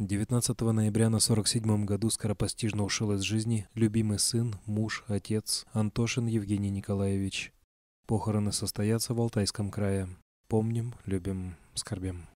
19 ноября на 47 году скоропостижно ушел из жизни любимый сын, муж, отец Антошин Евгений Николаевич. Похороны состоятся в Алтайском крае. Помним, любим, скорбим.